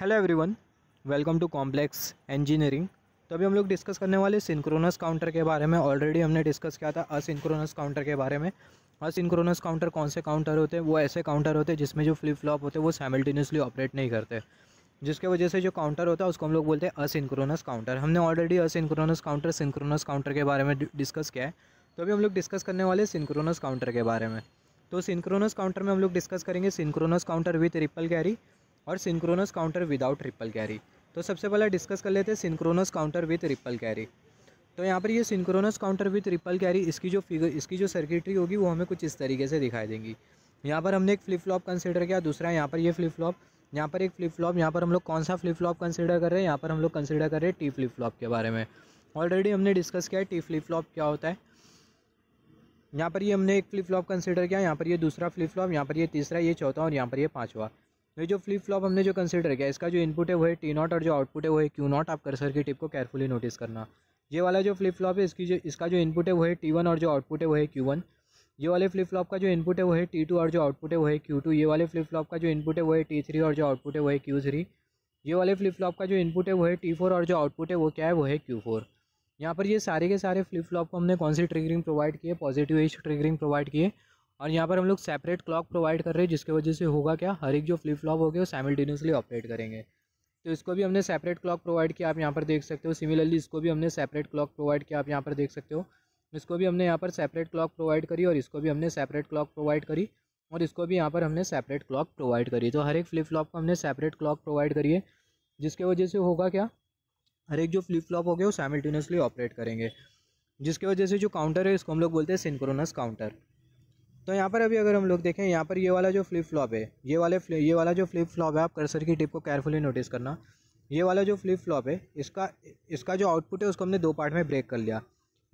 hello everyone welcome to complex engineering तो अभी हम लोग डिस्कस करने वाले सिंक्रोनस काउंटर के बारे में ऑलरेडी हमने डिस्कस किया था असिंक्रोनस काउंटर के बारे में असिंक्रोनस काउंटर कौन से काउंटर होते हैं वो ऐसे काउंटर होते हैं जिसमें जो फ्लिप फ्लॉप होते हैं वो साइमल्टेनियसली ऑपरेट नहीं करते जिसके वजह से जो काउंटर होता है उसको हम लोग बोलते हैं असिंक्रोनस काउंटर हमने already asynchronous counter synchronous counter के बारे में डिस्कस किया है तो अभी हम लोग डिस्कस करने वाले सिंक्रोनस काउंटर के बारे में तो सिंक्रोनस काउंटर में हम लोग डिस्कस करेंगे synchronous counter with ripple carry और synchronous counter without ripple carry तो सबसे पहले डिस्कस कर लेते हैं synchronous counter with ripple carry तो यहाँ पर ये synchronous counter with ripple carry इसकी जो फिगर इसकी जो सर्किटरी होगी वो हमें कुछ इस तरीके से दिखाई देंगी यहाँ पर हमने एक फ्लिप फ्लॉप कंसिडर किया दूसरा यहाँ पर ये फ्लिप फ्लॉप यहाँ पर एक फ्लिप फ्लॉप यहाँ पर हम लोग कौन सा फ्लिप फ्लॉप कंसिडर कर रहे हैं यहाँ पर हम लोग कंसिडर कर रहे हैं टी फ्लिप फ्लॉप के बारे में ऑलरेडी हमने डिस्कस किया है टी फ्लिप फ्लॉप क्या होता है यहाँ पर ये हमने एक फ्लिप फ्लॉप कंसिडर किया यहाँ पर ये दूसरा फ्लिप फ्लॉप यहाँ पर ये तीसरा ये चौथा और यहाँ पर ये पाँचवा ये जो फ्लिप फ्लॉप हमने जो कंसिडर किया इसका जो इनपुट है वो है टी नॉट और जो आउटपुट है वो है क्यू नॉट आप कर्सर की टिप को केयरफुली नोटिस करना ये वाला जो फ्लिप फ्लॉप है इसकी जो इसका जो इनपुट है वो है टी वन और जो आउटपुट है वो है क्यू वन ये वाले फ्लिप फ्लॉप का जो इनपुट है वो है टी टू और जो आउटपुट है वो है क्यू टू ये वाले फ्लिप फ्लॉप का जो इनपुट है वो है टी थ्री और जो आउटपुट है वो है क्यू थ्री ये वाले फ्लिप फ्लॉप का जो इनपुट है वो है टी फोर और जो आउटपुट है वो क्या है वो है क्यू फोर यहाँ पर ये सारे के सारे फ्लिप फ्लॉप को हमने कौन सी ट्रिगरिंग प्रोवाइड किए पॉजिटिव एज ट्रिगरिंग प्रोवाइड किए और यहाँ पर हम लोग सेपरेट क्लॉक प्रोवाइड कर रहे हैं जिसके वजह से होगा क्या हर एक जो फ्लिप फ्लॉप हो गए वो साइमल्टेनियसली ऑपरेट करेंगे तो इसको भी हमने सेपरेट क्लॉक प्रोवाइड किया आप यहाँ पर देख सकते हो सिमिलरली इसको भी हमने सेपरेट क्लॉक प्रोवाइड किया आप यहाँ पर देख सकते हो इसको भी हमने यहाँ पर सेपरेट क्लॉक प्रोवाइड करी और इसको भी हमने सेपरेट क्लॉक प्रोवाइड करी और इसको भी यहाँ पर हमने सेपरेट क्लॉक प्रोवाइड करी तो हर एक फ्लिप फ्लॉप को हमने सेपरेट क्लॉक प्रोवाइड करी है जिसके वजह से होगा क्या हर एक जो फ्लिप फ्लॉप हो गए वो साइमल्टेनियसली ऑपरेट करेंगे जिसके वजह से जो काउंटर है इसको हम लोग बोलते हैं सिंक्रोनस काउंटर तो यहाँ पर अभी अगर हम लोग देखें यहाँ पर ये वाला जो फ्लिप फ्लॉप है ये वाले ये वाला जो फ्लिप फ्लॉप है आप कर्सर की टिप को केयरफुली नोटिस करना ये वाला जो फ्लिप फ्लॉप है इसका इसका जो आउटपुट है उसको हमने दो पार्ट में ब्रेक कर लिया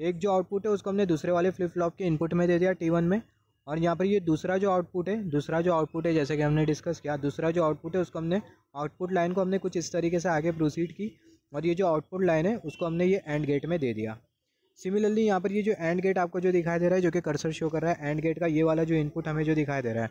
एक जो आउटपुट है उसको हमने दूसरे वाले फ्लिप फ्लॉप के इनपुट में दे दिया टी वन में और यहाँ पर ये दूसरा जो आउटपुट है दूसरा जो आउटपुट है जैसे कि हमने डिस्कस किया दूसरा जो आउटपुट है उसको हमने आउटपुट लाइन को हमने कुछ इस तरीके से आगे प्रोसीड की और ये जो आउटपुट लाइन है उसको हमने ये एंड गेट में दे दिया सिमिलरली यहाँ पर ये जो एंड गेट आपको जो दिखाई दे रहा है जो कि कर्सर शो कर रहा है एंड गेट का ये वाला जो इनपुट हमें जो दिखाई दे रहा है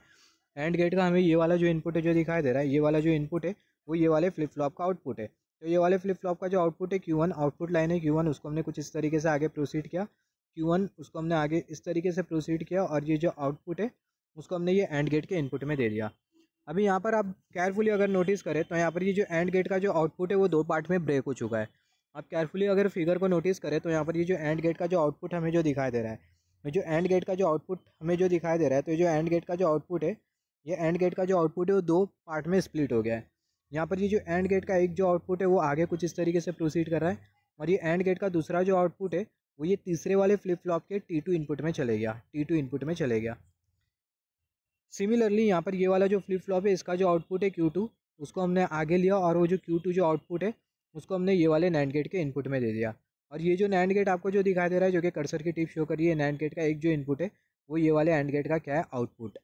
एंड गेट का हमें ये वाला जो इनपुट है जो दिखाई दे रहा है ये वाला जो इनपुट है वो ये वाले फ्लिप फ्लॉप का आउटपुट है तो ये वाले फ्लिप फ्लॉप का जो आउटपुट है क्यू वन आउटपुट लाइन है क्यू वन उसको हमने कुछ इस तरीके से आगे प्रोसीड किया क्यू वन उसको हमने आगे इस तरीके से प्रोसीड किया और ये जो आउटपुट है उसको हमने ये एंड गेट के इनपुट में दे दिया अभी यहाँ पर आप केयरफुली अगर नोटिस करें तो यहाँ पर ये जो एंड गेट का जो आउटपुट है वो दो पार्ट में ब्रेक हो चुका है आप केयरफुली अगर फिगर को नोटिस करें तो यहाँ पर ये जो एंड गेट का जो आउटपुट हमें जो दिखाई दे रहा है जो एंड गेट का जो आउटपुट हमें जो दिखाई दे रहा है तो ये जो एंड गेट का जो आउटपुट है ये एंड गेट का जो आउटपुट है वो दो पार्ट में स्प्लिट हो गया है यहाँ पर ये जो एंड गेट का एक जो आउटपुट है वो आगे कुछ इस तरीके से प्रोसीड कर रहा है और ये एंड गेट का दूसरा जो आउटपुट है वो ये तीसरे वाले फ्लिप फ्लॉप के टी टू इनपुट में चले गया टी टू इनपुट में चले गया सिमिलरली यहाँ पर ये वाला जो फ्लिप फ्लॉप है इसका जो आउटपुट है क्यू टू उसको हमने आगे लिया और वो जो क्यू टू जो आउटपुट है उसको हमने ये वाले नैंड गेट के इनपुट में दे दिया और ये जो नैंड गेट आपको जो दिखाई दे रहा है जो कि कर्सर की टिप शो रही है नैंड गेट का एक जो इनपुट है वो ये वाले एंड गेट का क्या है आउटपुट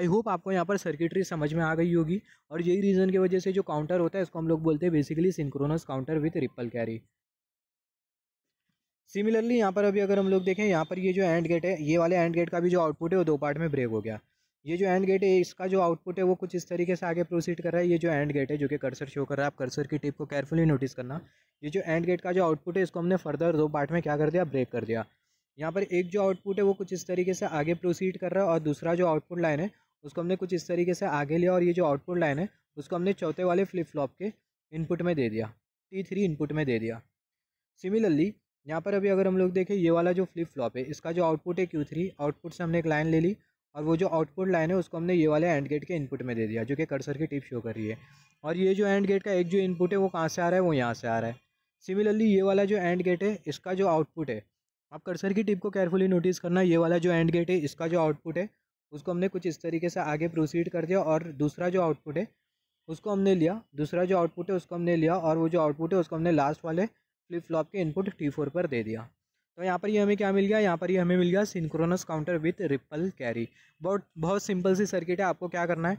आई होप आपको यहाँ पर सर्किटरी समझ में आ गई होगी और यही रीज़न की वजह से जो काउंटर होता है इसको हम लोग बोलते हैं basically synchronous counter with ripple carry similarly यहाँ पर अभी अगर हम लोग देखें यहाँ पर ये जो एंड गेट है ये वाले एंड गेट का भी जो आउटपुट है वो दो पार्ट में ब्रेक हो गया ये जो एंड गेट है इसका जो आउटपुट है वो कुछ इस तरीके से आगे प्रोसीड कर रहा है ये जो एंड गेट है जो कि कर्सर शो कर रहा है आप कर्सर की टिप को केयरफुली नोटिस करना ये जो एंड गेट का जो आउटपुट है इसको हमने फर्दर दो पार्ट में क्या कर दिया ब्रेक कर दिया यहाँ पर एक जो आउटपुट है वो कुछ इस तरीके से आगे प्रोसीड कर रहा है और दूसरा जो आउटपुट लाइन है उसको हमने कुछ इस तरीके से आगे लिया और ये जो आउटपुट लाइन है उसको हमने चौथे वाले फ्लिप फ्लॉप के इनपुट में दे दिया टी थ्री इनपुट में दे दिया सिमिलरली यहाँ पर अभी अगर हम लोग देखें ये वाला जो फ्लिप फ्लॉप है इसका जो आउटपुट है क्यू थ्री आउटपुट से हमने एक लाइन ले ली और वो जो आउटपुट लाइन है उसको हमने ये वाले एंड गेट के इनपुट में दे दिया जो कि कर्सर की टिप शो कर रही है और ये जो एंड गेट का एक जो इनपुट है वो कहाँ से आ रहा है वो यहाँ से आ रहा है सिमिलरली ये वाला जो एंड गेट है इसका जो आउटपुट है आप कर्सर की टिप को केयरफुली नोटिस करना ये वाला जो एंड गेट है इसका जो आउटपुट है उसको हमने कुछ इस तरीके से आगे प्रोसीड कर दिया और दूसरा जो आउटपुट है उसको हमने लिया दूसरा जो आउटपुट है उसको हमने लिया और वो जो आउटपुट है उसको हमने लास्ट वाले फ्लिप फ्लॉप के इनपुट टी फोर पर दे दिया तो यहाँ पर ये यह हमें क्या मिल गया यहाँ पर ये यह हमें मिल गया synchronous counter with ripple carry बहुत बहुत सिंपल सी सर्किट है आपको क्या करना है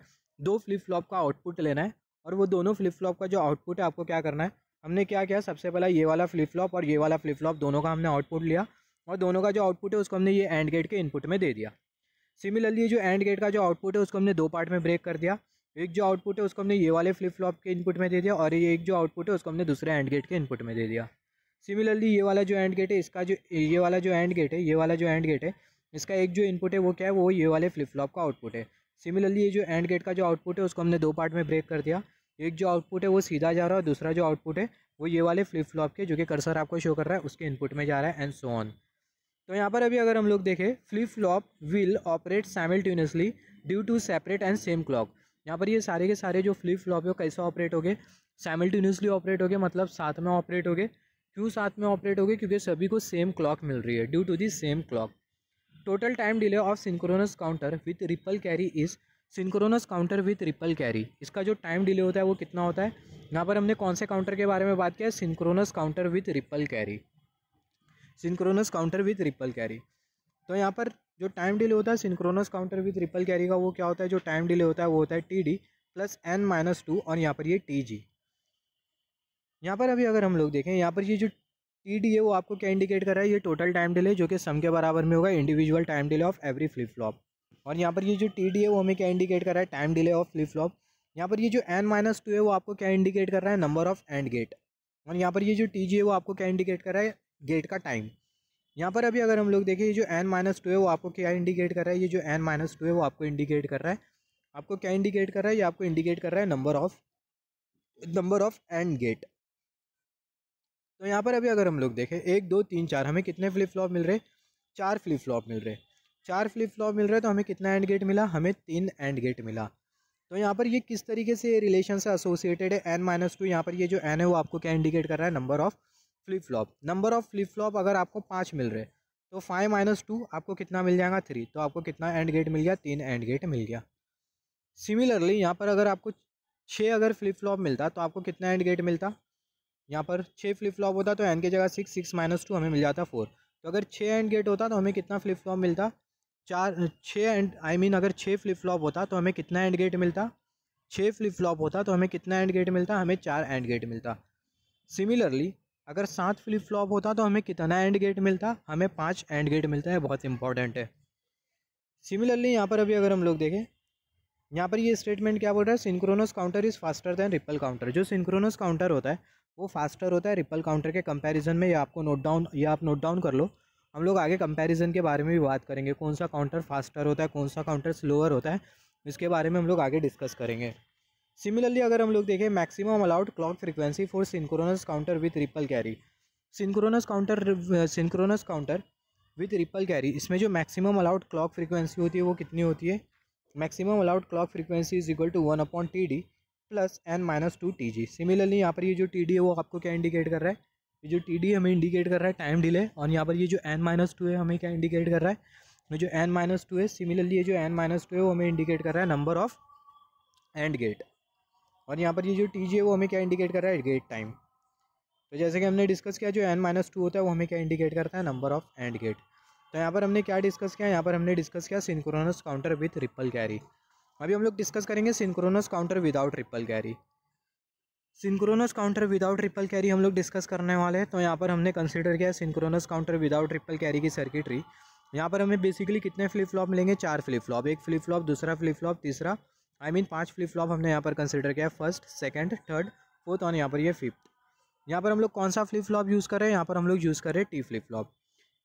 दो फ्लिप फ्लॉप का आउटपुट लेना है और वो दोनों फ्लिप फ्लॉप का जो आउटपुट है आपको क्या करना है हमने क्या किया सबसे पहला ये वाला फ्लिप फ्लॉप और ये वाला फ्लिप फ्लॉप दोनों का हमने आउटपुट लिया और दोनों का जो आउटपुट है उसको हमने ये एंड गेट के इनपुट में दे दिया सिमिलरली जो एंड गेट का जो आउटपुट है उसको हमने दो पार्ट में ब्रेक कर दिया एक जो आउटपुट है उसको हमने ये वाले फ्लिप फ्लॉप के इनपुट में दे दिया और ये एक जो आउटपुट है उसको हमने दूसरे एंड गेट के इनपुट में दे दिया सिमिलरली ये वाला जो एंड गेट है इसका जो ये वाला जो एंड गेट है ये वाला जो एंड गेट है इसका एक जो इनपुट है वो क्या है वो ये वाले फ्लिप फ्लॉप का आउटपुट है सिमिलरली ये जो एंड गेट का जो आउटपुट है उसको हमने दो पार्ट में ब्रेक कर दिया एक जो आउटपुट है वो सीधा जा रहा है दूसरा जो आउटपुट है वो ये वाले फ्लिप फ्लॉप के जो कि कर्सर आपको शो कर रहा है उसके इनपुट में जा रहा है एंड सो ऑन तो यहाँ पर अभी अगर हम लोग देखें flip flop will operate simultaneously due to separate and same clock यहाँ पर ये सारे के सारे जो फ्लिप फ्लॉप है कैसे ऑपरेट हो गए साइमल्टेनियसली ऑपरेट हो गए मतलब साथ में ऑपरेट हो गए क्यों साथ में ऑपरेट होगी क्योंकि सभी को सेम क्लॉक मिल रही है due to the same clock total time delay of synchronous counter with ripple carry is synchronous counter with ripple carry इसका जो टाइम डिले होता है वो कितना होता है यहाँ पर हमने कौन से काउंटर के बारे में बात किया synchronous counter with ripple carry synchronous counter with ripple carry तो यहाँ पर जो टाइम डिले होता है synchronous counter with ripple carry का वो क्या होता है जो टाइम डिले होता है वो होता है T D plus N minus two और यहाँ पर ये टी जी यहाँ पर अभी अगर हम लोग देखें यहाँ पर ये जो टी डी है वो आपको क्या इंडिकेट कर रहा है ये टोटल टाइम डिले जो कि सम के बराबर में होगा individual time delay of every flip flop और यहाँ पर ये जो टी डी है वो हमें क्या इंडिकेट कर रहा है time delay of flip flop यहाँ पर ये जो एन माइनस टू है वो आपको क्या इंडिकेट कर रहा है नंबर ऑफ एंड गेट और यहाँ पर ये जो टी जी है वो आपको क्या इंडिकेट कर रहा है गेट का टाइम यहाँ पर अभी अगर हम लोग देखें ये जो एन माइनस टू है वो आपको क्या इंडिकेट कर रहा है ये जो एन माइनस टू है वो आपको इंडिकेट कर रहा है आपको क्या इंडिकेट कर रहा है ये आपको इंडिकेट कर रहा है number of number of and gate तो यहाँ पर अभी अगर हम लोग देखें एक दो तीन चार हमें कितने फ्लिप फ्लॉप मिल रहे चार फ्लिप फ्लॉप मिल रहे चार फ्लिप फ्लॉप मिल रहे तो हमें कितना एंड गेट मिला हमें तीन एंड गेट मिला तो यहाँ पर ये किस तरीके से रिलेशन से एसोसिएटेड है एन माइनस टू यहाँ पर ये जो एन है वो आपको क्या इंडिकेट कर रहा है number of flip flop number of flip flop अगर आपको पाँच मिल रहे तो फाइव माइनस टू आपको कितना मिल जाएगा थ्री तो आपको कितना एंड गेट मिल गया तीन एंड गेट मिल गया सिमिलरली यहाँ पर अगर आपको छः अगर फ्लिप फ्लॉप मिलता तो आपको कितना एंड गेट मिलता यहाँ पर छः फ्लिप फ्लॉप होता तो एन की जगह सिक्स सिक्स माइनस टू हमें मिल जाता फोर तो अगर छः एंड गेट होता तो हमें कितना फ्लिप फ्लॉप मिलता चार छः एंड आई मीन अगर छः फ्लिप फ्लॉप होता तो हमें कितना एंड गेट मिलता छः फ्लिप फ्लॉप होता तो हमें कितना एंड गेट मिलता हमें चार एंड गेट मिलता सिमिलरली अगर सात फ्लिप फ्लॉप होता तो हमें कितना एंड गेट मिलता हमें पाँच एंड गेट मिलता है बहुत इंपॉर्टेंट है सिमिलरली यहाँ पर अभी अगर हम लोग देखें यहाँ पर ये स्टेटमेंट क्या बोल रहा है synchronous counter is faster than ripple counter जो सिंक्रोनस काउंटर होता है वो फास्टर होता है रिपल काउंटर के कंपैरिजन में या आपको नोट डाउन या आप नोट डाउन कर लो हम लोग आगे कंपैरिजन के बारे में भी बात करेंगे कौन सा काउंटर फास्टर होता है कौन सा काउंटर स्लोअर होता है इसके बारे में हम लोग आगे डिस्कस करेंगे सिमिलरली अगर हम लोग देखें maximum allowed clock frequency for synchronous counter with ripple carry synchronous counter synchronous counter with ripple carry इसमें जो मैक्सिमम अलाउड क्लॉक फ्रिक्वेंसी होती है वो कितनी होती है maximum allowed clock frequency is equal to one upon T D plus N minus two T G similarly यहाँ पर ये जो टी डी है वो आपको क्या इंडिकेट कर रहा है ये जो टी डी हमें इंडिकेट कर रहा है टाइम डिले और यहाँ पर ये जो एन माइनस टू है हमें क्या इंडिकेट कर रहा है जो एन माइनस टू है सिमिलरली ये जो एन माइनस टू है वो हमें इंडिकेट कर रहा है नंबर ऑफ एंड गेट और यहाँ पर ये जो टी जी है वो हमें क्या इंडिकेट कर रहा है गेट टाइम तो जैसे कि हमने डिस्कस किया जो एन माइनस टू होता है वो हमें क्या इंडिकेट करता है नंबर ऑफ एंड गेट तो यहाँ पर हमने क्या डिस्कस किया यहाँ पर हमने डिस्कस किया synchronous counter with ripple carry अभी हम लोग डिस्कस करेंगे synchronous counter without triple carry synchronous counter without triple carry हम लोग डिस्कस करने वाले हैं तो यहाँ पर हमने कंसिडर किया synchronous counter without triple carry की सर्किटरी यहाँ पर हमें बेसिकली कितने फ्लिप फ्लॉप मिलेंगे चार फ्लिप फ्लॉप एक फ्लिप फ्लॉप दूसरा फ्लिप फ्लॉप तीसरा आई मीन पाँच पांच फ्लिप फ्लॉप हमने यहाँ पर कंसिडर किया फर्स्ट सेकेंड थर्ड फोर्थ और यहाँ पर ये फिफ्थ यहाँ पर हम लोग कौन सा फ्लिप फ्लॉप यूज़ करें यहाँ पर हम लोग यूज़ करें टी फ्लिप फ्लॉप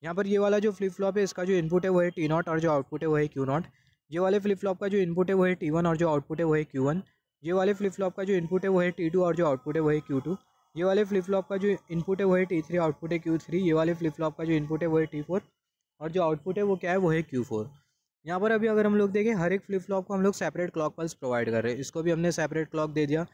यहाँ पर ये वाला जो फ्लिप फ्लॉप है इसका जो इनपुट है वो है टी नॉट और जो आउटपुट है वो है क्यू नॉट ये वाले फ्लिप फ्लॉप का जो इनपुट है वो है टी वन और जो आउटपुट है वो है क्यू वन ये वाले फ्लिप फ्लॉप का जो इनपुट है वो है टी टू और जो आउटपुट है वो है क्यू टू ये वाले फ्लिप फ्लॉप का जो इनपुट है वो है टी थ्री आउटपुट है क्यू थ्री ये वाले फ्लिप फ्लॉप का जो इनपुट है वो है टी फोर और जो आउटपुट है वो क्या है वो है क्यू फोर यहाँ पर अभी अगर हम लोग देखें हर एक फ्लिप फ्लॉप को हम लोग सेपरेट क्लॉक पल्स प्रोवाइड कर रहे हैं इसको भी हमने सेपरेट क्लॉक दे दिया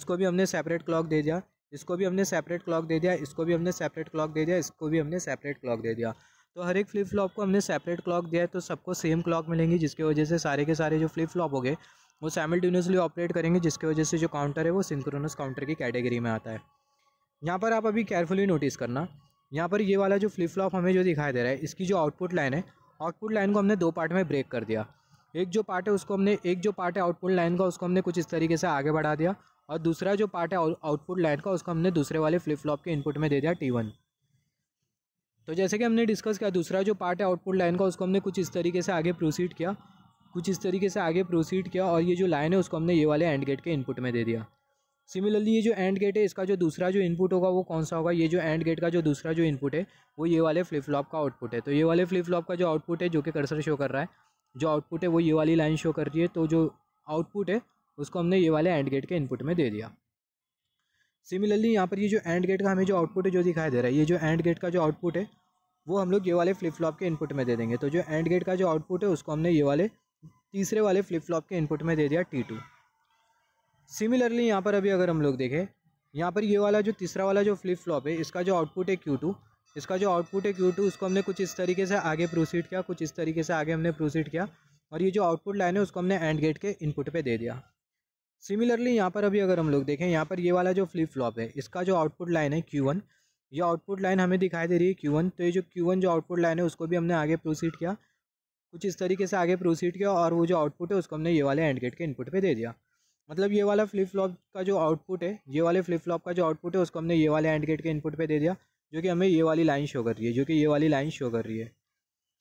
इसको भी हमने सेपरेट क्लॉक दे दिया इसको भी हमने सेपरेट क्लॉक दे दिया इसको भी हमने सेपरेट क्लॉक दे दिया इसको भी हमने सेपरेट क्लॉक दे दिया तो हर एक फ्लिप फ्लॉप को हमने सेपरेट क्लॉक दिया है तो सबको सेम क्लॉक मिलेंगी जिसकी वजह से सारे के सारे जो फ्लिप फ्लॉप हो गए वो सैमल्टेनियसली ऑपरेट करेंगे जिसकी वजह से जो काउंटर है वो सिंक्रोनस काउंटर की कैटेगरी में आता है यहाँ पर आप अभी केयरफुली नोटिस करना यहाँ पर ये वाला जो फ्लिप फ्लॉप हमें जो दिखाई दे रहा है इसकी जो आउटपुट लाइन है आउटपुट लाइन को हमने दो पार्ट में ब्रेक कर दिया एक जो पार्ट है उसको हमने एक जो पार्ट है आउटपुट लाइन का उसको हमने कुछ इस तरीके से आगे बढ़ा दिया और दूसरा जो पार्ट है आउटपुट लाइन का उसको हमने दूसरे वाले फ्लिप फ्लॉप के इनपुट में दे दिया टी वन तो जैसे कि हमने डिस्कस किया दूसरा जो पार्ट है आउटपुट लाइन का उसको हमने कुछ इस तरीके से आगे प्रोसीड किया कुछ इस तरीके से आगे प्रोसीड किया और ये जो लाइन है उसको हमने ये वाले एंड गेट के इनपुट में दे दिया सिमिलरली ये जो एंड गेट है इसका जो दूसरा जो इनपुट होगा वो कौन सा होगा ये जो एंड गेट का जो दूसरा जो इनपुट है वो ये वाले फ्लिप फ्लॉप का आउटपुट है तो ये वाले फ्लिप फ्लॉप का जो आउटपुट है जो कि कर्सर शो कर रहा है जो आउटपुट है वो ये वाली लाइन शो कर रही है तो जो आउटपुट है उसको हमने ये वाले एंड गेट के इनपुट में दे दिया सिमिलरली यहाँ पर ये जो एंड गेट का हमें जो आउटपुट है जो दिखाई दे रहा है ये जो एंड गेट का जो आउटपुट है वो हम लोग ये वाले फ्लिप फ्लॉप के इनपुट में दे देंगे तो जो एंड गेट का जो आउटपुट है उसको हमने ये वाले तीसरे वाले फ्लिप फ्लॉप के इनपुट में दे दिया टी टू सिमिलरली यहाँ पर अभी अगर हम लोग देखें यहाँ पर ये वाला जो तीसरा वाला जो फ्लिप फ्लॉप है इसका जो आउटपुट है क्यू टू इसका जो आउटपुट है क्यू टू उसको हमने कुछ इस तरीके से आगे प्रोसीड किया कुछ इस तरीके से आगे हमने प्रोसीड किया और ये जो आउटपुट लाइन है उसको हमने एंड गेट के इनपुट पे दे दिया सिमिलरली यहाँ पर अभी अगर हम लोग देखें यहाँ पर ये वाला जो फ्लिप फ्लॉप है इसका जो आउटपुट लाइन है क्यू वन ये आउटपुट लाइन हमें दिखाई दे रही है क्यू वन तो ये जो क्यू वन जो आउटपुट लाइन है उसको भी हमने आगे प्रोसीड किया कुछ इस तरीके से आगे प्रोसीड किया और वो जो आउटपुट है उसको हमने ये वाले एंड गेट के इनपुट पर दे दिया मतलब ये वाला फ्लिप फ्लॉप का जो आउटपुट है ये वाले फ्लिप फ्लॉप का जो आउटपुट है उसको हमने ये वाले एंड गेट के इनपुट पर दे दिया जो कि हमें ये वाली लाइन शो कर रही है जो कि ये वाली लाइन शो कर रही है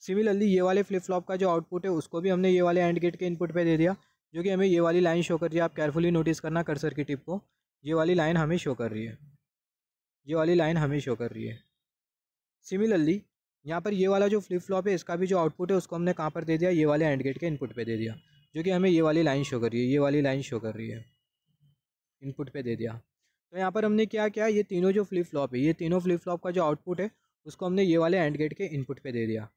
सिमिलरली ये वाले फ्लिप फ्लॉप का जो आउटपुट है उसको भी हमने ये वाले एंड गेट के इनपुट पर दे दिया जो कि हमें ये वाली लाइन शो कर रही है आप केयरफुली नोटिस करना कर्सर की टिप को ये वाली लाइन हमें शो कर रही है ये वाली लाइन हमें शो कर रही है सिमिलरली यहाँ पर ये वाला जो फ्लिप फ्लॉप है इसका भी जो आउटपुट है उसको हमने कहाँ पर दे दिया ये वाले एंड गेट के इनपुट पे दे दिया जो कि हमें ये वाली लाइन शो कर रही है ये वाली लाइन शो कर रही है इनपुट पे दे दिया तो यहाँ पर हमने क्या किया ये तीनों जो फ्लिप फ्लॉप है ये तीनों फ्लिप फ्लॉप का जो आउटपुट है उसको हमने ये वाले एंड गेट के इनपुट पर दे दिया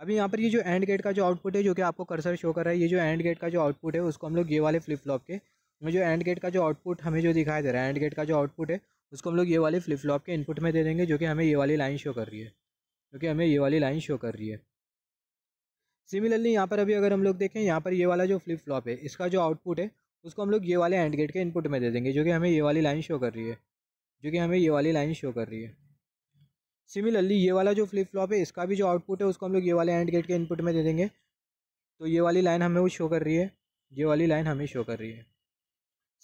अभी यहाँ पर ये जो एंड गेट का जो आउटपुट है जो कि आपको कर्सर शो कर रहा है ये जो एंड गेट का जो आउटपुट है उसको हम लोग ये वाले फ्लिप फ्लॉप के जो एंड गेट का जो आउटपुट हमें जो दिखाई दे रहा है एंड गेट का जो आउटपुट है उसको हम लोग ये वाले फ्लिप फ्लॉप के इनपुट में दे देंगे जो कि हमें ये वाली लाइन शो कर रही है जो कि हमें ये वाली लाइन शो कर रही है सिमिलरली यहाँ पर अभी अगर हम लोग देखें यहाँ पर ये वाला जो फ्लिप फ्लॉप है इसका जो आउटपुट है उसको हम लोग ये वाले एंड गेट के इनपुट में दे देंगे जो कि हमें ये वाली लाइन शो कर रही है जो कि हमें ये वाली लाइन शो कर रही है सिमिलरली ये वाला जो फ्लिप फ्लॉप है इसका भी जो आउटपुट है उसको हम लोग ये वाले एंड गेट के इनपुट में दे देंगे तो ये वाली लाइन हमें वो शो कर रही है ये वाली लाइन हमें शो कर रही है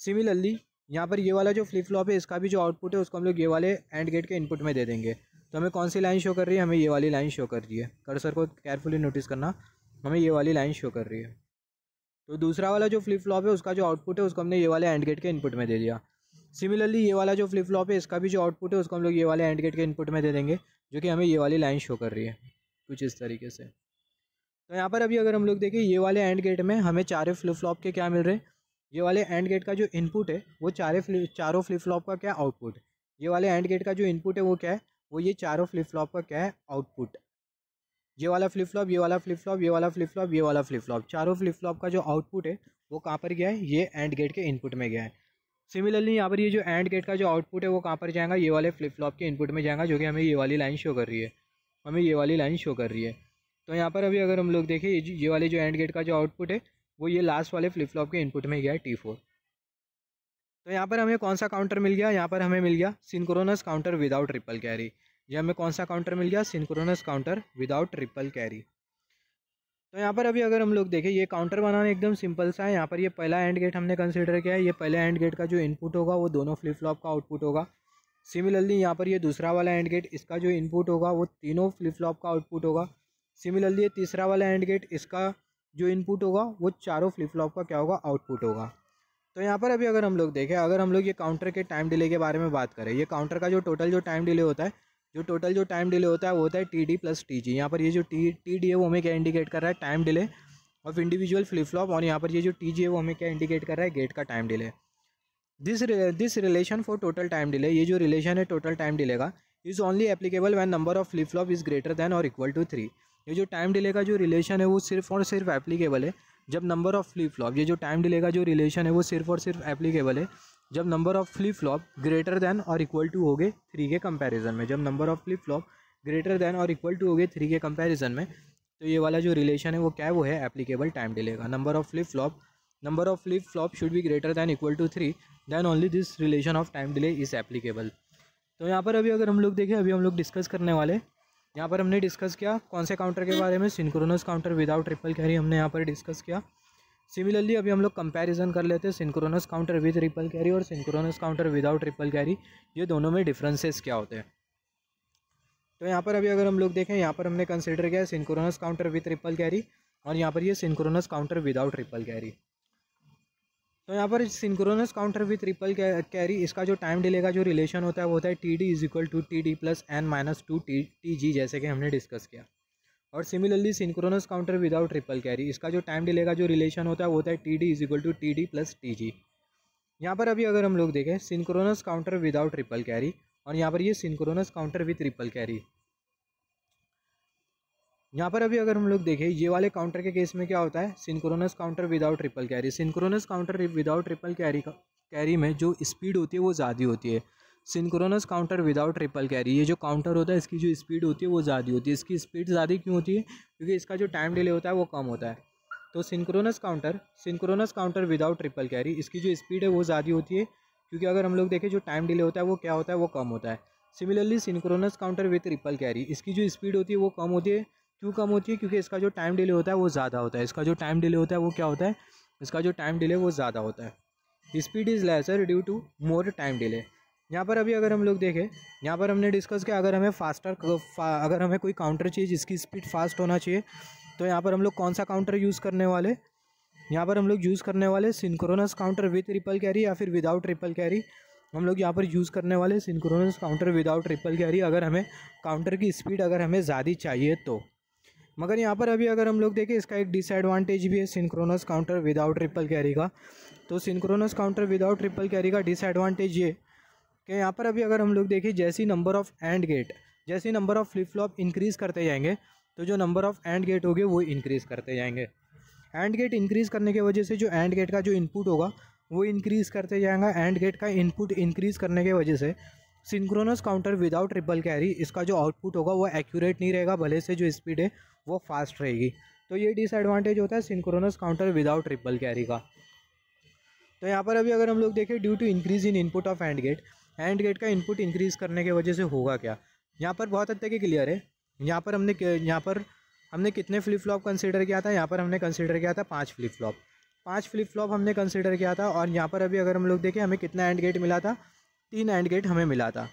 सिमिलरली यहाँ पर ये वाला जो फ्लिप फ्लॉप है इसका भी जो आउटपुट है उसको हम लोग ये वाले एंड गेट के इनपुट में दे देंगे तो हमें कौन सी लाइन शो कर रही है हमें ये वाली लाइन शो कर रही है कर्सर को केयरफुली नोटिस करना हमें ये वाली लाइन शो कर रही है तो दूसरा वाला जो फ्लिप फ्लॉप है उसका जो आउटपुट है उसको हमने ये वाले एंड गेट के इनपुट में दे दिया सिमिलरली ये वाला जो फ्लिप फ्लॉप है इसका भी जो आउटपुट है उसको हम लोग ये वाले एंड गेट के इनपुट में दे देंगे जो कि हमें ये वाली लाइन शो कर रही है कुछ इस तरीके से तो यहाँ पर अभी अगर हम लोग देखें ये वाले एंड गेट में हमें चारे फ्लिप फ्लॉप के क्या मिल रहे हैं ये वाले एंड गेट का जो इनपुट है वो चारे फ्लिप चारों फ्लिप फ्लॉप का क्या आउटपुट ये वाले एंड गेट का जो इनपुट है वो क्या है वो ये चारों फ्लिप फ्लॉप का क्या है आउटपुट ये वाला फ्लिप फ्लॉप ये वाला फ्लिप फ्लॉप ये वाला फ्लिप फ्लॉप ये वाला फ्लिप फ्लॉप चारों फ्लिप फ्लॉप का जो आउटपुट है वो कहाँ पर गया है ये एंड गेट के इनपुट में गया है सिमिलरली यहाँ पर ये जो एंड गेट का जो आउटपुट है वो कहाँ पर जाएगा ये वाले फ्लिप फ्लॉप के इनपुट में जाएगा जो कि हमें ये वाली लाइन शो कर रही है हमें ये वाली लाइन शो कर रही है तो यहाँ पर अभी अगर हम लोग देखें ये वाले जो एंड गेट का जो आउटपुट है वो ये लास्ट वाले फ्लिप फ्लॉप के इनपुट में गया है टी फोर तो यहाँ पर हमें कौन सा काउंटर मिल गया यहाँ पर हमें मिल गया synchronous counter without triple carry ये हमें कौन सा काउंटर मिल गया synchronous counter without triple carry तो यहाँ पर अभी अगर हम लोग देखें ये काउंटर बनाना एकदम सिंपल सा है यहाँ पर ये पहला एंड गेट हमने कंसिडर किया है ये पहले एंड गेट का जो इनपुट होगा वो दोनों फ्लिप फ्लॉप का आउटपुट होगा सिमिलरली यहाँ पर ये दूसरा वाला एंड गेट इसका जो इनपुट होगा वो तीनों फ्लिप फ्लॉप का आउटपुट होगा सिमिलरली ये तीसरा वाला एंड गेट इसका जो इनपुट होगा वो चारों फ्लिप फ्लॉप का क्या होगा आउटपुट होगा तो यहाँ पर अभी अगर हम लोग देखें अगर हम लोग ये काउंटर के टाइम डिले के बारे में बात करें ये काउंटर का जो टोटल जो टाइम डिले होता है जो टोटल जो टाइम डिले होता है वो होता है T D plus T G यहाँ पर ये जो टी टी डी है वो हमें क्या इंडिकेट कर रहा है time delay of individual flip flop और यहाँ पर ये जो टी जी है वो हमें क्या इंडिकेट कर रहा है गेट का time delay this this relation for total time delay ये जो रिलेशन है टोटल टाइम डिले का is only applicable when number of flip flop is greater than और इक्वल टू थ्री ये जो टाइम डिले का जो रिलेशन है वो सिर्फ और सिर्फ एप्लीकेबल है जब नंबर ऑफ फ्लिप फ्लॉप ये जो टाइम डिले का जो रिलेशन है वो सिर्फ और सिर्फ एप्लीकेबल है जब number of flip flop greater than और इक्वल टू हो गए थ्री के कंपैरिजन में जब number of flip flop greater than और इक्वल टू हो गए थ्री के कंपैरिजन में तो ये वाला जो रिलेशन है वो क्या है वो है एप्लीकेबल टाइम डिले का number of flip flop number of flip flop should be greater than equal to three then only this relation of time delay is applicable तो यहाँ पर अभी अगर हम लोग देखें अभी हम लोग डिस्कस करने वाले यहाँ पर हमने डिस्कस किया कौन से काउंटर के बारे में synchronous counter without triple carry हमने यहाँ पर डिस्कस किया सिमिलरली अभी हम लोग कंपैरिजन कर लेते हैं synchronous counter with ripple carry और synchronous counter without ripple carry ये दोनों में डिफरेंसेस क्या होते हैं तो यहाँ पर अभी अगर हम लोग देखें यहाँ पर हमने कंसिडर किया synchronous counter with ripple carry और यहाँ पर ये synchronous counter without ripple carry तो यहाँ पर synchronous counter with ripple carry इसका जो टाइम डिले का जो रिलेशन होता है वो होता है T D is equal to T D plus N minus two T T G जैसे कि हमने डिस्कस किया और similarly synchronous counter without triple carry इसका जो टाइम डिले का जो रिलेशन होता है वो होता है T D is equal to T D plus T G यहाँ पर अभी अगर हम लोग देखें synchronous counter without triple carry और यहाँ पर ये synchronous counter with triple carry यहाँ पर अभी अगर हम लोग देखें ये वाले काउंटर के केस में क्या होता है synchronous counter without triple carry synchronous counter without triple carry का कैरी में जो स्पीड होती है वो ज़्यादा होती है synchronous counter without triple carry ये जो काउंटर होता है इसकी जो स्पीड होती है वो ज़्यादा होती है इसकी स्पीड ज़्यादा क्यों होती है क्योंकि इसका जो टाइम डिले होता है वो कम होता है तो synchronous counter synchronous counter without triple carry इसकी जो स्पीड है वो ज़्यादा होती है क्योंकि अगर हम लोग देखें जो टाइम डिले होता है वो क्या होता है वो कम होता है similarly synchronous counter with triple carry इसकी जो स्पीड होती है वो कम होती है क्यों कम होती है क्योंकि इसका जो टाइम डिले होता है वो ज़्यादा होता है इसका जो टाइम डिले होता है वो क्या होता है इसका जो टाइम डिले वो ज़्यादा होता है speed is lesser due to more time delay यहाँ पर अभी अगर हम लोग देखें यहाँ पर हमने डिस्कस किया अगर हमें फास्टर अगर हमें कोई काउंटर चाहिए जिसकी स्पीड फास्ट होना चाहिए तो यहाँ पर हम लोग कौन सा काउंटर यूज़ करने वाले यहाँ पर हम लोग यूज़ करने वाले synchronous counter with triple carry या फिर विदाउट ट्रिपल कैरी हम लोग यहाँ पर यूज़ करने वाले synchronous counter without triple carry अगर हमें काउंटर की स्पीड अगर हमें ज़्यादा चाहिए तो मगर यहाँ पर अभी अगर हम लोग देखें इसका एक डिसएडवांटेज भी है synchronous counter without triple carry का तो synchronous counter without triple carry का डिसएडवांटेज ये कि यहाँ पर अभी अगर हम लोग देखें जैसी नंबर ऑफ़ एंड गेट जैसी number of flip flop increase करते जाएंगे तो जो नंबर ऑफ़ एंड गेट होंगे वो इंक्रीज़ करते जाएंगे एंड गेट इंक्रीज़ करने की वजह से जो एंड गेट का जो इनपुट होगा वो इंक्रीज़ करते जाएगा एंड गेट का इनपुट इंक्रीज़ करने की वजह से synchronous counter without triple carry इसका जो आउटपुट होगा वो एक्यूरेट नहीं रहेगा भले से जो स्पीड है वो फास्ट रहेगी तो ये डिसएडवांटेज होता है synchronous counter without triple carry का तो यहाँ पर अभी अगर हम लोग देखें due to increase in input of and gate and gate का इनपुट इंक्रीज़ करने की वजह से होगा क्या यहाँ पर बहुत हद तक क्लियर है यहाँ पर हमने यहाँ पर हमने कितने फ्लिप फ्लॉप कंसिडर किया था यहाँ पर हमने कंसिडर किया था पाँच फ्लिप फ्लॉप पाँच फ्लिप फ्लॉप हमने कंसिडर किया था और यहाँ पर अभी अगर हम लोग देखें हमें कितना एंड गेट मिला था तीन एंड गेट हमें मिला था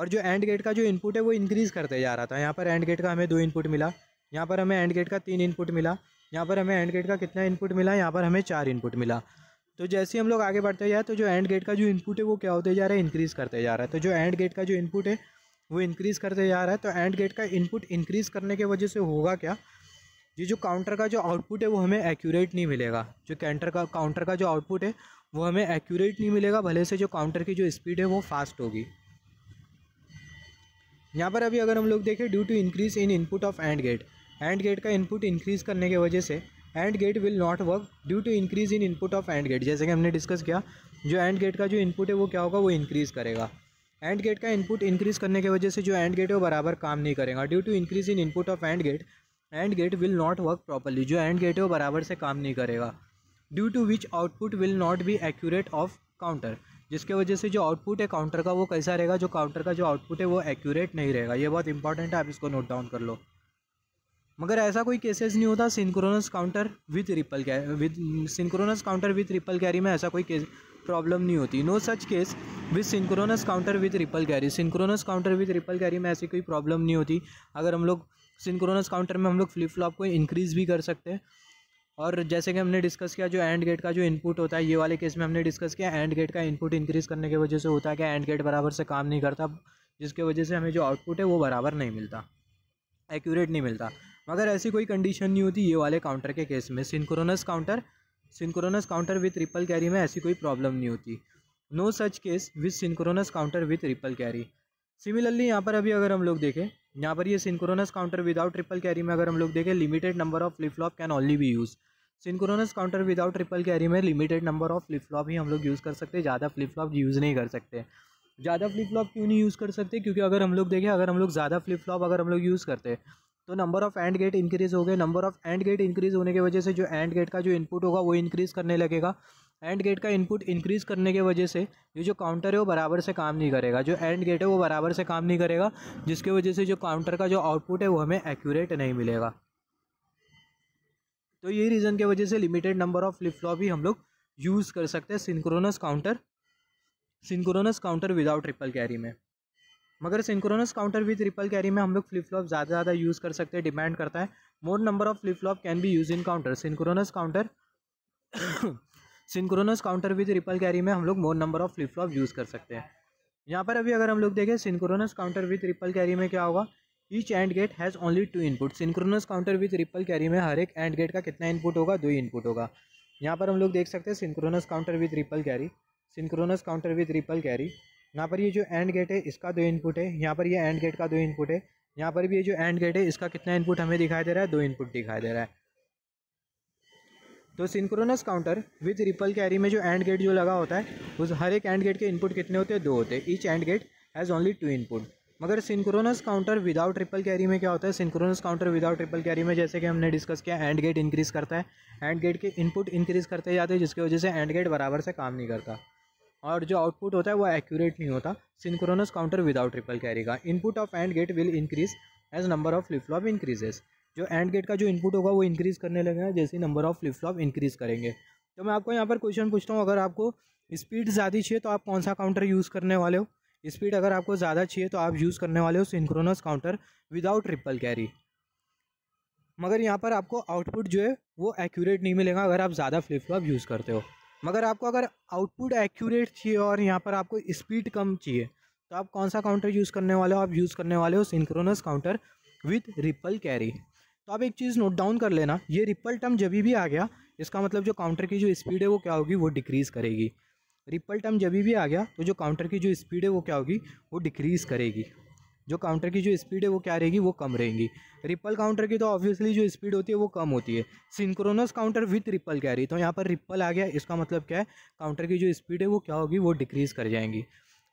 और जो एंड गेट का जो इनपुट है वो इंक्रीज़ करते जा रहा था यहाँ पर एंड गेट का हमें दो इनपुट मिला यहाँ पर हमें एंड गेट का तीन इनपुट मिला यहाँ पर हमें एंड गेट का कितना इनपुट मिला यहाँ पर हमें चार इनपुट मिला तो जैसे हम लोग आगे बढ़ते जाए तो जो एंड गेट का जो इनपुट है वो क्या होते जा रहा है इंक्रीज़ करते जा रहा है तो जो एंड गेट का जो इनपुट है वो इंक्रीज़ करते जा रहा है तो एंड गेट का इनपुट इंक्रीज़ करने की वजह से होगा क्या ये जो काउंटर का जो आउटपुट है वो हमें एक्यूरेट नहीं मिलेगा जो कैंटर का काउंटर का जो आउटपुट है वो हमें एक्यूरेट नहीं मिलेगा भले से जो काउंटर की जो स्पीड है वो फास्ट होगी यहाँ पर अभी अगर हम लोग देखें due to increase in input of and gate and gate का इनपुट इंक्रीज़ करने की वजह से and gate will not work due to increase in input of and gate जैसे कि हमने डिस्कस किया जो एंड गेट का जो इनपुट है वो क्या होगा वो इंक्रीज़ करेगा एंड गेट का इनपुट इंक्रीज़ करने की वजह से जो एंड गेट है वो बराबर काम नहीं करेगा due to increase in input of and gate and gate will not work properly जो एंड गेट है वो बराबर से काम नहीं करेगा due to which output will not be accurate of counter जिसके वजह से जो आउटपुट है काउंटर का वो कैसा रहेगा जो काउंटर का जो आउटपुट है वो एक्यूरेट नहीं रहेगा ये बहुत इंपॉर्टेंट है आप इसको नोट डाउन कर लो मगर ऐसा कोई केसेस नहीं होता synchronous counter with ripple with synchronous counter with ripple carry में ऐसा कोई केस प्रॉब्लम नहीं होती no such case with synchronous counter with ripple carry synchronous counter with ripple carry में ऐसी कोई प्रॉब्लम नहीं होती अगर हम लोग सिंक्रोनस काउंटर में हम लोग फ्लिप फ्लॉप को इंक्रीज़ भी कर सकते हैं और जैसे कि हमने डिस्कस किया जो एंड गेट का जो इनपुट होता है ये वाले केस में हमने डिस्कस किया एंड गेट का इनपुट इंक्रीज़ करने की वजह से होता है कि एंड गेट बराबर से काम नहीं करता जिसके वजह से हमें जो आउटपुट है वो बराबर नहीं मिलता एक्यूरेट नहीं मिलता मगर ऐसी कोई कंडीशन नहीं होती ये वाले काउंटर के केस में synchronous counter synchronous counter with triple carry में ऐसी कोई प्रॉब्लम नहीं होती no such case with synchronous counter with ripple carry similarly यहाँ पर अभी अगर हम लोग देखें यहाँ पर ये synchronous counter without triple carry में अगर हम लोग देखें limited number of flip flop can only be use synchronous counter without triple carry में limited number of flip flop ही हम लोग यूज़ कर सकते हैं ज़्यादा फ्लिप फ्लॉप यूज़ नहीं कर सकते ज़्यादा फ्लिप फ्लॉप क्यों नहीं यूज़ कर सकते क्योंकि अगर हम लोग देखें अगर हम लोग ज़्यादा फ्लिप फ्लॉप अगर हम लोग यूज़ करते तो number of and gate increase हो गए number of and gate increase होने की वजह से जो एंड गेट का जो इनपुट होगा वो इंक्रीज़ करने लगेगा एंड गेट का इनपुट इंक्रीज़ करने की वजह से ये जो काउंटर है वो बराबर से काम नहीं करेगा जो एंड गेट है वो बराबर से काम नहीं करेगा जिसके वजह से जो काउंटर का जो आउटपुट है वो हमें एक्यूरेट नहीं मिलेगा तो ये रीज़न की वजह से limited number of flip flop ही हम लोग यूज़ कर सकते हैं synchronous counter synchronous counter without triple carry में मगर synchronous counter with ripple carry में हम लोग फ्लिप फ्लॉप ज़्यादा ज़्यादा यूज़ कर सकते हैं डिमांड करता है more number of flip flop can be use in counter synchronous counter synchronous counter with ripple carry में हम लोग more number of flip flop use कर सकते हैं यहाँ पर अभी अगर हम लोग देखें synchronous counter with ripple carry में क्या होगा each and gate has only two input synchronous counter with ripple carry में हर एक एंड गेट का कितना इनपुट होगा दो इनपुट होगा यहाँ पर हम लोग देख सकते हैं synchronous counter with ripple carry synchronous counter with ripple carry यहाँ पर ये जो एंड गेट है इसका दो इनपुट है यहाँ पर ये एंड गेट का दो इनपुट है यहाँ पर भी ये जो एंड गेट है इसका कितना इनपुट हमें दिखाई दे रहा है दो इनपुट दिखाई दे रहा है तो synchronous counter with ripple carry में जो एंड गेट जो लगा होता है उस हर एक एंड गेट के इनपुट कितने होते हैं दो होते हैं each and gate has only two input मगर synchronous counter without triple carry में क्या होता है synchronous counter without triple carry में जैसे कि हमने डिस्कस किया एंड गेट इंक्रीज़ करता है एंड गेट के इनपुट इंक्रीज़ करते जाते हैं जिसकी वजह से एंड गेट बराबर से काम नहीं करता और जो आउटपुट होता है वो एक्यूरेट नहीं होता synchronous counter without triple carry का input of and gate will increase as number of flip flop increases जो एंड गेट का जो इनपुट होगा वो इंक्रीज़ करने लगेगा जैसे number of flip flop increase करेंगे तो मैं आपको यहाँ पर क्वेश्चन पूछता हूँ अगर आपको स्पीड ज़्यादा चाहिए तो आप कौन सा काउंटर यूज़ करने वाले हो स्पीड अगर आपको ज़्यादा चाहिए तो आप यूज़ करने वाले हो synchronous counter without triple carry मगर यहाँ पर आपको आउटपुट जो है वो एक्यूरेट नहीं मिलेगा अगर आप ज़्यादा फ्लिप फ्लॉप यूज़ करते हो मगर आपको अगर आउटपुट एक्यूरेट चाहिए और यहाँ पर आपको स्पीड कम चाहिए तो आप कौन सा काउंटर यूज़ करने वाले हो आप यूज़ करने वाले हो synchronous counter with ripple carry तो आप एक चीज़ नोट डाउन कर लेना ये रिपल टर्म जब भी आ गया इसका मतलब जो काउंटर की जो स्पीड है वो क्या होगी वो डिक्रीज़ करेगी रिपल टर्म जब भी आ गया तो जो काउंटर की जो स्पीड है वो क्या होगी वो डिक्रीज़ करेगी जो काउंटर की जो स्पीड है वो क्या रहेगी वो कम रहेगी रिपल काउंटर की तो ऑब्वियसली जो स्पीड होती है वो कम होती है सिंक्रोनस काउंटर विथ रिपल कह रही तो यहाँ पर रिपल आ गया इसका मतलब क्या है काउंटर की जो स्पीड है वो क्या होगी वो डिक्रीज़ कर जाएंगी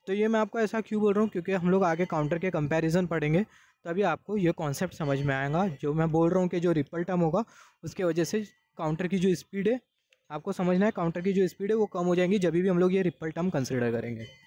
तो ये मैं आपको ऐसा क्यों बोल रहा हूँ क्योंकि हम लोग आगे काउंटर के कंपेरिजन पढ़ेंगे तभी आपको ये कॉन्सेप्ट समझ में आएगा जो मैं बोल रहा हूँ कि जो रिपल टर्म होगा उसके वजह से काउंटर की जो स्पीड है आपको समझना है काउंटर की जो स्पीड है वो कम हो जाएंगी जब भी हम लोग ये रिपल टर्म कंसिडर करेंगे